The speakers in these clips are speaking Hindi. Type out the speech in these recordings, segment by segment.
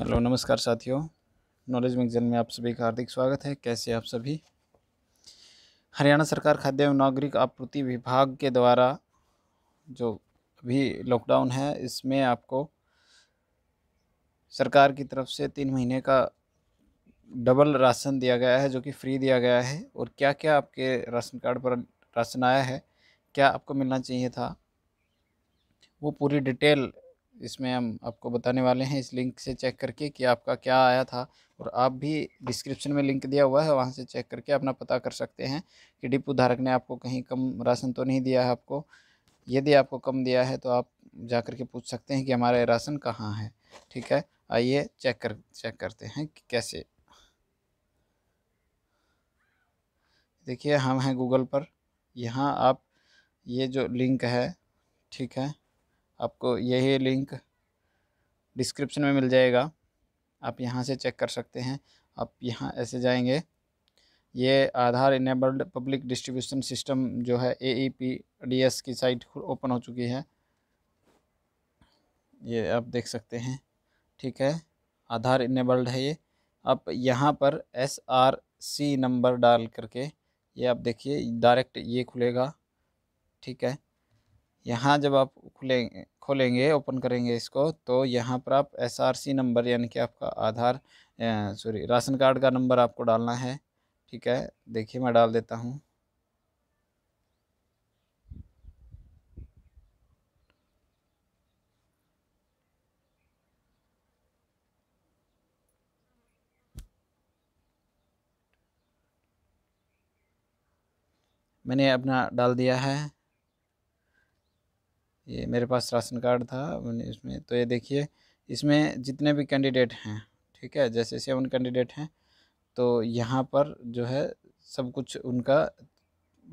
हेलो नमस्कार साथियों नॉलेज मैगजीन में आप सभी का हार्दिक स्वागत है कैसे आप सभी हरियाणा सरकार खाद्य एवं नागरिक आपूर्ति विभाग के द्वारा जो अभी लॉकडाउन है इसमें आपको सरकार की तरफ से तीन महीने का डबल राशन दिया गया है जो कि फ्री दिया गया है और क्या क्या आपके राशन कार्ड पर राशन आया है क्या आपको मिलना चाहिए था वो पूरी डिटेल इसमें हम आपको बताने वाले हैं इस लिंक से चेक करके कि आपका क्या आया था और आप भी डिस्क्रिप्शन में लिंक दिया हुआ है वहाँ से चेक करके अपना पता कर सकते हैं कि डिपो धारक ने आपको कहीं कम राशन तो नहीं दिया है आपको यदि आपको कम दिया है तो आप जा कर के पूछ सकते हैं कि हमारा राशन कहाँ है ठीक है आइए चेक कर चेक करते हैं कि कैसे देखिए हम हैं गूगल पर यहाँ आप ये जो लिंक है ठीक है आपको यही लिंक डिस्क्रिप्शन में मिल जाएगा आप यहाँ से चेक कर सकते हैं आप यहाँ ऐसे जाएंगे ये Aadhaar enabled public distribution system जो है ए पी डी एस की साइट ओपन हो चुकी है ये आप देख सकते हैं ठीक है आधार इनेबल्ड है ये आप यहाँ पर एस आर सी नंबर डाल करके ये आप देखिए डायरेक्ट ये खुलेगा ठीक है यहाँ जब आप खुलेंगे खोलेंगे ओपन करेंगे इसको तो यहाँ पर आप एसआरसी नंबर यानी कि आपका आधार सॉरी राशन कार्ड का नंबर आपको डालना है ठीक है देखिए मैं डाल देता हूँ मैंने अपना डाल दिया है ये मेरे पास राशन कार्ड था इसमें तो ये देखिए इसमें जितने भी कैंडिडेट हैं ठीक है जैसे सेवन कैंडिडेट हैं तो यहाँ पर जो है सब कुछ उनका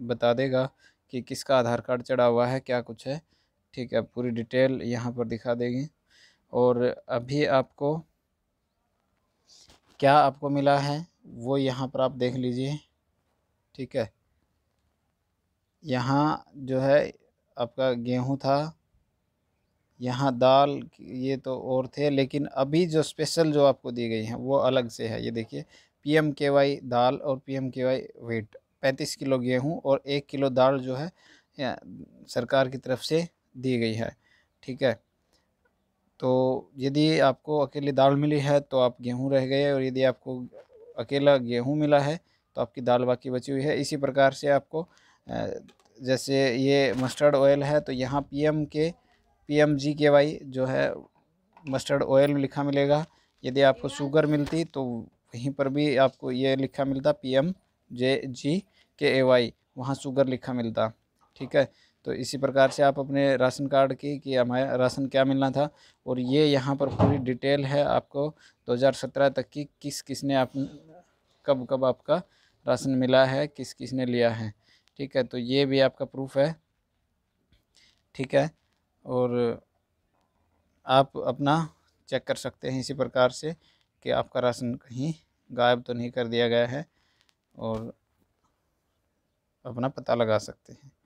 बता देगा कि किसका आधार कार्ड चढ़ा हुआ है क्या कुछ है ठीक है पूरी डिटेल यहाँ पर दिखा देगी और अभी आपको क्या आपको मिला है वो यहाँ पर आप देख लीजिए ठीक है यहाँ जो है आपका गेहूँ था यहाँ दाल ये तो और थे लेकिन अभी जो स्पेशल जो आपको दी गई है वो अलग से है ये देखिए पी एम के वाई दाल और P M K Y weight पैंतीस किलो गेहूँ और एक किलो दाल जो है सरकार की तरफ से दी गई है ठीक है तो यदि आपको अकेली दाल मिली है तो आप गेहूँ रह गए और यदि आपको अकेला गेहूँ मिला है तो आपकी दाल बाकी बची हुई है इसी प्रकार से आपको जैसे ये मस्टर्ड ऑयल है तो यहाँ P M K P M G K Y जो है मस्टर्ड ऑयल लिखा मिलेगा यदि आपको शुगर मिलती तो वहीं पर भी आपको ये लिखा मिलता पी एम जे जी के ए वाई वहाँ शुगर लिखा मिलता ठीक है तो इसी प्रकार से आप अपने राशन कार्ड की कि हमारा राशन क्या मिलना था और ये यहाँ पर पूरी डिटेल है आपको 2017 तक की किस किसने आप कब कब आपका राशन मिला है किस किसने लिया है ठीक है तो ये भी आपका प्रूफ है ठीक है और आप अपना चेक कर सकते हैं इसी प्रकार से कि आपका राशन कहीं गायब तो नहीं कर दिया गया है और अपना पता लगा सकते हैं